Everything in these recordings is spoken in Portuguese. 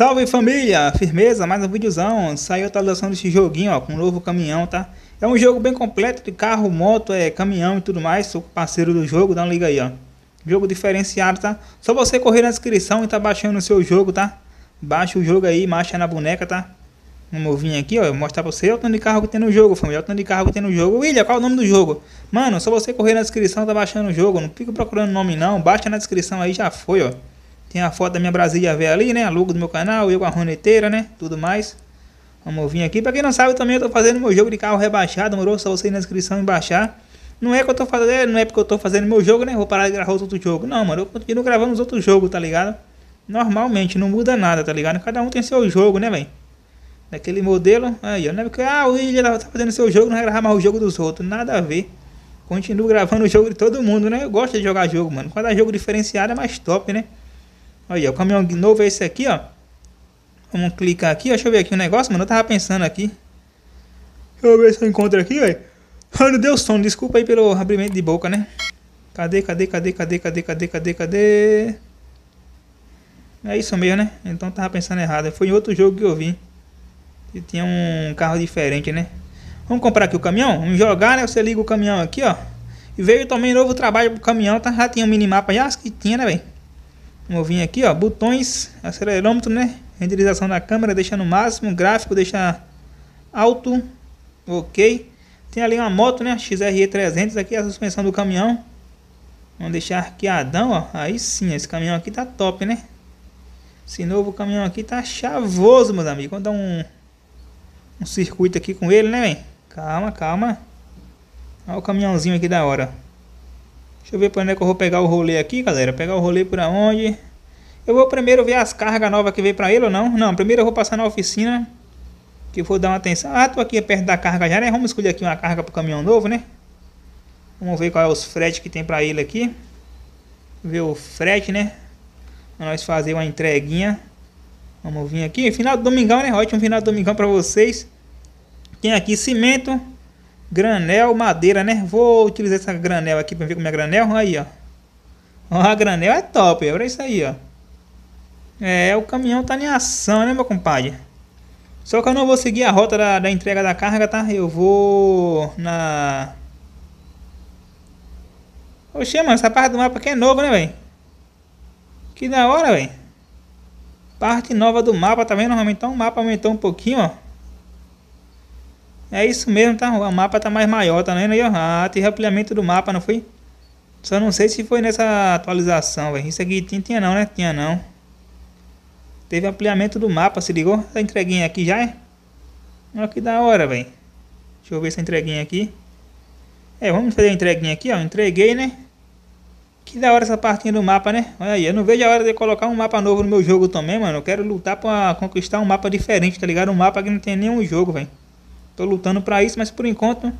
Salve família, firmeza, mais um vídeozão, saiu a atualização desse joguinho ó, com um novo caminhão, tá? É um jogo bem completo de carro, moto, é, caminhão e tudo mais, sou parceiro do jogo, dá uma liga aí ó. Jogo diferenciado, tá? Só você correr na descrição e tá baixando o seu jogo, tá? Baixa o jogo aí, marcha na boneca, tá? Vamos vir aqui, ó, mostrar pra você o tanto de carro que tem no jogo, família, o tanto de carro que tem no jogo. William, qual é o nome do jogo? Mano, só você correr na descrição tá baixando o jogo, não fica procurando nome não, baixa na descrição aí, já foi, ó. Tem a foto da minha Brasília velha ali, né? A logo do meu canal, eu com a roneteira, né? Tudo mais. Vamos vir aqui. Pra quem não sabe, também eu tô fazendo meu jogo de carro rebaixado. Morou só você ir na inscrição e baixar. Não é que eu tô fazendo, é, não é porque eu tô fazendo meu jogo, né? Vou parar de gravar os outros jogos. Não, mano, eu continuo gravando os outros jogos, tá ligado? Normalmente, não muda nada, tá ligado? Cada um tem seu jogo, né, velho? Daquele modelo. Aí, ó. não é porque, ah, o William tá fazendo seu jogo, não vai gravar mais o jogo dos outros. Nada a ver. Continuo gravando o jogo de todo mundo, né? Eu gosto de jogar jogo, mano. Cada jogo diferenciado é mais top, né? Aí, ó, o caminhão novo é esse aqui, ó. Vamos clicar aqui, ó. Deixa eu ver aqui o um negócio, mano. Eu tava pensando aqui. Deixa eu ver se eu encontro aqui, velho. Mano, deu sono. Desculpa aí pelo abrimento de boca, né? Cadê, cadê, cadê, cadê, cadê, cadê, cadê, cadê? É isso mesmo, né? Então tava pensando errado. Foi em outro jogo que eu vi. E tinha um carro diferente, né? Vamos comprar aqui o caminhão? Vamos jogar, né? Você liga o caminhão aqui, ó. E veio também novo trabalho pro caminhão, tá? Já tinha um minimapa já, acho que tinha, né, velho? Vamos vir aqui, ó, botões, acelerômetro, né? Renderização da câmera, deixa no máximo, gráfico, deixa alto, ok. Tem ali uma moto, né? XRE300 aqui, a suspensão do caminhão. Vamos deixar arqueadão, ó. Aí sim, esse caminhão aqui tá top, né? Esse novo caminhão aqui tá chavoso, meus amigos. Vamos dar um, um circuito aqui com ele, né, véio? Calma, calma. Olha o caminhãozinho aqui da hora, Deixa eu ver para onde é que eu vou pegar o rolê aqui, galera. Pegar o rolê por onde? Eu vou primeiro ver as cargas novas que veio para ele ou não. Não, primeiro eu vou passar na oficina. Que eu vou dar uma atenção. Ah, tô aqui perto da carga já, né? Vamos escolher aqui uma carga pro caminhão novo, né? Vamos ver qual é os frete que tem para ele aqui. Ver o frete, né? Pra nós fazer uma entreguinha. Vamos vir aqui. Final do domingão, né? Ótimo final do domingão para vocês. Tem aqui cimento. Granel, madeira, né? Vou utilizar essa granel aqui para ver como é granel. Aí, ó. ó. A granel é top, olha isso aí, ó. É, o caminhão tá em ação, né, meu compadre? Só que eu não vou seguir a rota da, da entrega da carga, tá? Eu vou na... Oxê, mano, essa parte do mapa aqui é nova, né, velho? Que da hora, velho. Parte nova do mapa, tá vendo? Aumentou então, o mapa, aumentou um pouquinho, ó. É isso mesmo, tá? O mapa tá mais maior, tá vendo aí? Ah, tem ampliamento do mapa, não foi? Só não sei se foi nessa atualização, velho. Isso aqui tinha, tinha não, né? Tinha não. Teve ampliamento do mapa, se ligou? Essa entreguinha aqui já é? Olha que da hora, velho. Deixa eu ver essa entreguinha aqui. É, vamos fazer a entreguinha aqui, ó. Entreguei, né? Que da hora essa partinha do mapa, né? Olha aí, eu não vejo a hora de colocar um mapa novo no meu jogo também, mano. Eu quero lutar pra conquistar um mapa diferente, tá ligado? Um mapa que não tem nenhum jogo, velho. Tô lutando pra isso, mas por enquanto. Né?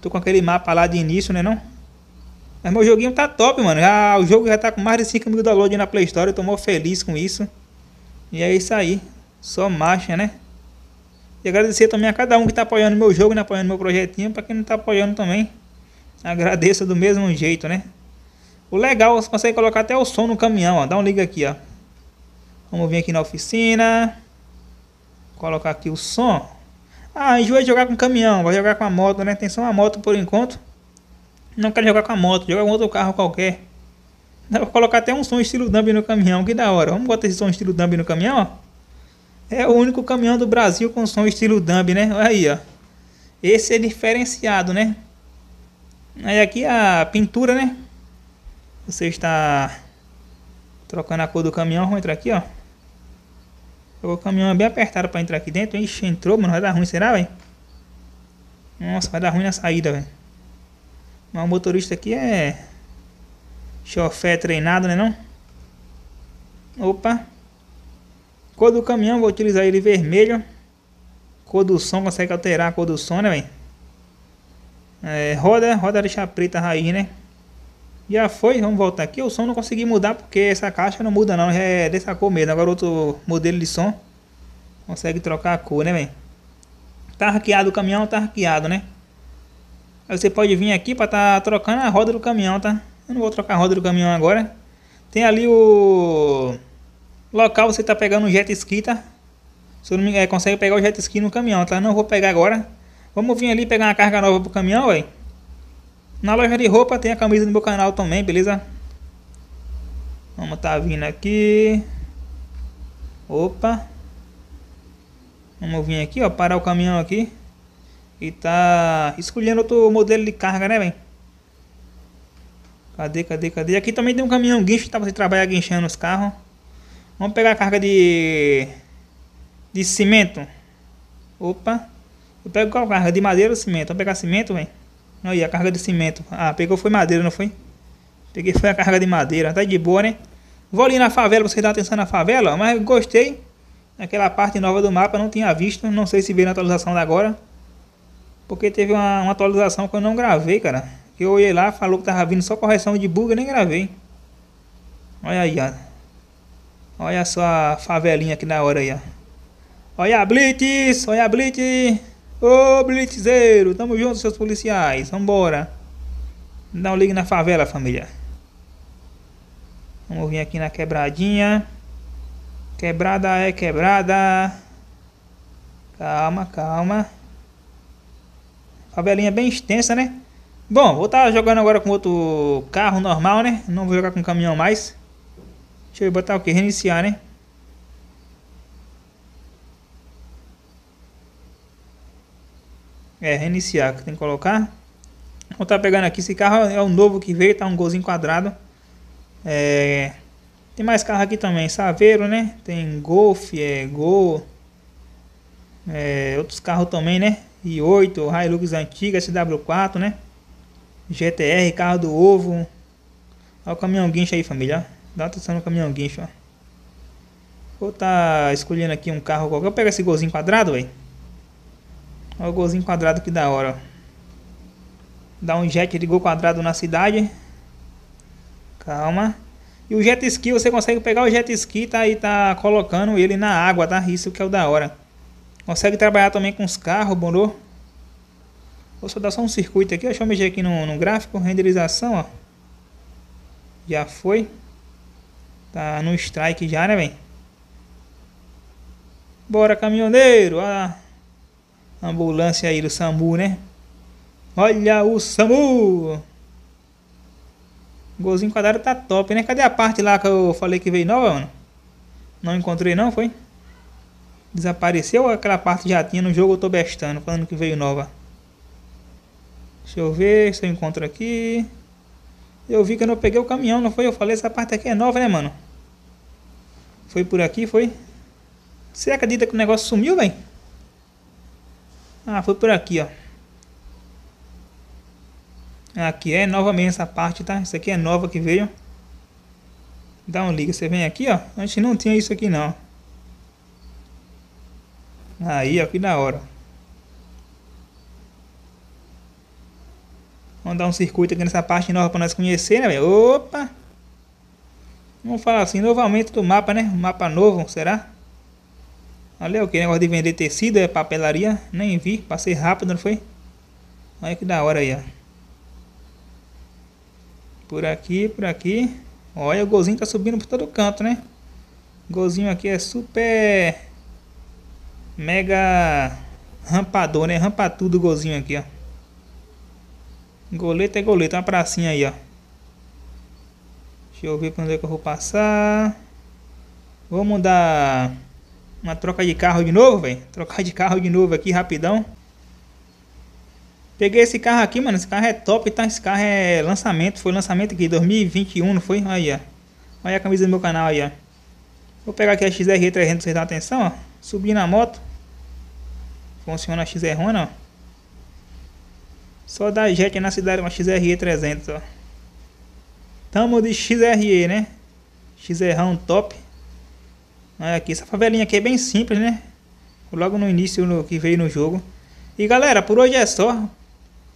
Tô com aquele mapa lá de início, né não? Mas meu joguinho tá top, mano. Já, o jogo já tá com mais de 5 mil downloads na Play Store. Eu tô mó feliz com isso. E é isso aí. Só marcha, né? E agradecer também a cada um que tá apoiando meu jogo, né? Apoiando meu projetinho. Pra quem não tá apoiando também, agradeço do mesmo jeito, né? O legal, você consegue colocar até o som no caminhão, ó. Dá um liga aqui, ó. Vamos vir aqui na oficina. Colocar aqui o som. Ah, enjoei de jogar com caminhão, vai jogar com a moto, né? Tem só uma moto por enquanto. Não quero jogar com a moto, joga com outro carro qualquer. Dá pra colocar até um som estilo dump no caminhão, que da hora. Vamos botar esse som estilo dump no caminhão, ó. É o único caminhão do Brasil com som estilo dump, né? Olha aí, ó. Esse é diferenciado, né? Aí aqui é a pintura, né? Você está trocando a cor do caminhão, vamos entrar aqui, ó o caminhão é bem apertado pra entrar aqui dentro. Ixi, entrou, mano. Vai dar ruim, será, velho? Nossa, vai dar ruim na saída, velho. Mas o motorista aqui é... Chofé treinado, né não? Opa. Cor do caminhão, vou utilizar ele vermelho. Cor do som, consegue alterar a cor do som, né, velho? É, roda, roda deixa preta a raiz, né? Já foi, vamos voltar aqui. O som não consegui mudar porque essa caixa não muda não, já é dessa cor mesmo. Agora outro modelo de som. Consegue trocar a cor, né, velho? Tá hackeado o caminhão, tá hackeado, né? Aí você pode vir aqui para tá trocando a roda do caminhão, tá? Eu não vou trocar a roda do caminhão agora. Tem ali o local você tá pegando o jet ski, tá? Você não é, consegue pegar o jet ski no caminhão, tá? Não vou pegar agora. Vamos vir ali pegar uma carga nova pro caminhão, velho. Na loja de roupa tem a camisa do meu canal também, beleza? Vamos tá vindo aqui. Opa. Vamos vir aqui, ó, parar o caminhão aqui. E tá escolhendo outro modelo de carga, né, velho? Cadê, cadê, cadê? Aqui também tem um caminhão guincho, tá? Você trabalhar guinchando os carros. Vamos pegar a carga de... De cimento. Opa. Eu pego qual carga? De madeira ou cimento? Vamos pegar cimento, velho? Aí, a carga de cimento. Ah, pegou foi madeira, não foi? Peguei foi a carga de madeira. Tá de boa, né? Vou ali na favela, vocês dão atenção na favela, mas gostei. Naquela parte nova do mapa não tinha visto, não sei se veio na atualização da agora. Porque teve uma, uma atualização que eu não gravei, cara. Que eu olhei lá, falou que tava vindo só correção de bug, eu nem gravei. Olha aí, ó. Olha só a favelinha aqui na hora aí, ó. Olha a Blitz! Olha a Blitz! Ô, Blitzeiro! Tamo junto, seus policiais. Vambora. Dá um ligue na favela, família. Vamos vir aqui na quebradinha. Quebrada é quebrada. Calma, calma. Favelinha bem extensa, né? Bom, vou estar tá jogando agora com outro carro normal, né? Não vou jogar com caminhão mais. Deixa eu botar o que? Reiniciar, né? É, reiniciar que tem que colocar. Vou estar tá pegando aqui. Esse carro é o novo que veio, tá um golzinho quadrado. É... Tem mais carro aqui também, Saveiro, né? Tem Golf, é Gol, é, outros carros também, né? i8, Hilux antiga, SW4, né? GTR, carro do ovo. Olha o caminhão guincho aí, família. Dá atenção no caminhão guincho, ó. Vou tá escolhendo aqui um carro qualquer. pega esse golzinho quadrado, velho. Olha o golzinho quadrado que da hora, ó. Dá um jet de gol quadrado na cidade. Calma. E o jet ski, você consegue pegar o jet ski tá, e tá colocando ele na água, tá? Isso que é o da hora. Consegue trabalhar também com os carros, bondô. Vou só dar só um circuito aqui, deixa eu mexer aqui no, no gráfico, renderização, ó. Já foi. Tá no strike já, né, bem? Bora, caminhoneiro! A ah, ambulância aí do SAMU, né? Olha o SAMU! Golzinho quadrado tá top, né? Cadê a parte lá que eu falei que veio nova, mano? Não encontrei não, foi? Desapareceu aquela parte já tinha no jogo? Eu tô bestando, falando que veio nova. Deixa eu ver se eu encontro aqui. Eu vi que eu não peguei o caminhão, não foi? Eu falei, essa parte aqui é nova, né, mano? Foi por aqui, foi? Você acredita que o negócio sumiu, velho? Ah, foi por aqui, ó. Aqui é novamente essa parte, tá? Isso aqui é nova que veio. Dá um liga, você vem aqui, ó. A gente não tinha isso aqui, não. Aí, ó, que da hora. Vamos dar um circuito aqui nessa parte nova para nós conhecer, né, velho? Opa! Vamos falar assim, novamente do mapa, né? Mapa novo, será? Olha é o que negócio de vender tecido, é papelaria. Nem vi, passei rápido, não foi? Olha que da hora aí, ó. Por aqui, por aqui. Olha, o golzinho tá subindo por todo canto, né? Gozinho golzinho aqui é super... Mega... Rampador, né? Rampa tudo o golzinho aqui, ó. Goleta é goleta. Uma pracinha aí, ó. Deixa eu ver pra onde é que eu vou passar. Vamos dar... Uma troca de carro de novo, velho. Trocar de carro de novo aqui, rapidão. Peguei esse carro aqui, mano. Esse carro é top, tá? Esse carro é lançamento. Foi lançamento aqui, 2021, não foi? Aí, ó. Olha a camisa do meu canal aí, ó. Vou pegar aqui a XR300 pra vocês darem atenção, ó. Subir na moto. Funciona a XR Rona, ó. Só da jet na cidade uma XRE300, ó. Tamo de XRE, né? XRão top. Olha aqui, essa favelinha aqui é bem simples, né? Logo no início no, que veio no jogo. E galera, por hoje é só.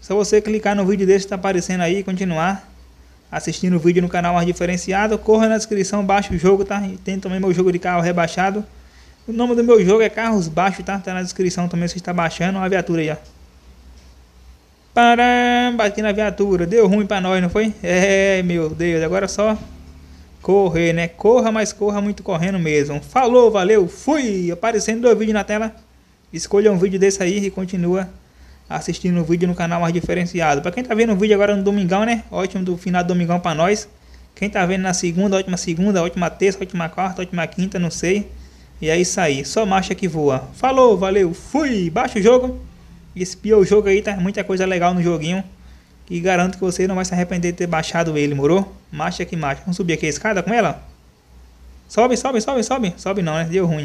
Só você clicar no vídeo desse que está aparecendo aí e continuar assistindo o vídeo no canal mais diferenciado. Corra na descrição, baixa o jogo, tá? E tem também meu jogo de carro rebaixado. O nome do meu jogo é Carros Baixos, tá? Tá na descrição também se está baixando. a viatura aí, ó. Param, bati na viatura. Deu ruim pra nós, não foi? É, meu Deus. Agora é só correr, né? Corra, mas corra muito correndo mesmo. Falou, valeu, fui! Aparecendo dois vídeos na tela. Escolha um vídeo desse aí e continua assistindo o vídeo no canal mais diferenciado. Para quem tá vendo o vídeo agora no domingão, né? Ótimo do final do domingão para nós. Quem tá vendo na segunda, ótima segunda, ótima terça, ótima quarta, ótima quinta, não sei. E é isso aí, só marcha que voa. Falou, valeu, fui, baixa o jogo. Espia o jogo aí, tá muita coisa legal no joguinho. E garanto que você não vai se arrepender de ter baixado ele, morou? Marcha que marcha. Vamos subir aqui a escada com ela? Sobe, sobe, sobe, sobe. Sobe não, né? Deu ruim.